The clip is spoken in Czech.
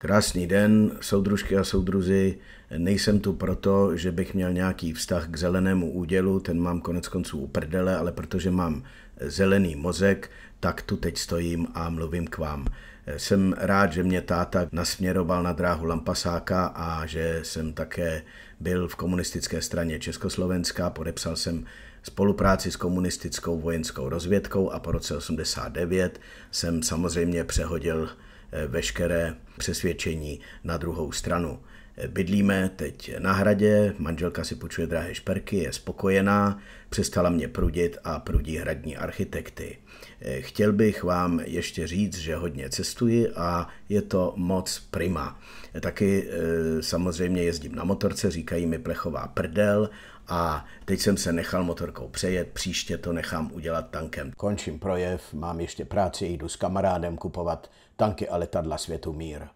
Krásný den, soudružky a soudruzi. Nejsem tu proto, že bych měl nějaký vztah k zelenému údělu, ten mám konec konců u prdele, ale protože mám zelený mozek, tak tu teď stojím a mluvím k vám. Jsem rád, že mě táta nasměroval na dráhu Lampasáka a že jsem také byl v komunistické straně Československa. Podepsal jsem spolupráci s komunistickou vojenskou rozvědkou a po roce 89 jsem samozřejmě přehodil veškeré přesvědčení na druhou stranu. Bydlíme teď na hradě, manželka si počuje drahé šperky, je spokojená, přestala mě prudit a prudí hradní architekty. Eh, chtěl bych vám ještě říct, že hodně cestuji a je to moc prima. Eh, taky eh, samozřejmě jezdím na motorce, říkají mi plechová prdel a teď jsem se nechal motorkou přejet, příště to nechám udělat tankem. Končím projev, mám ještě práci, jdu s kamarádem kupovat tanky a letadla světu mír.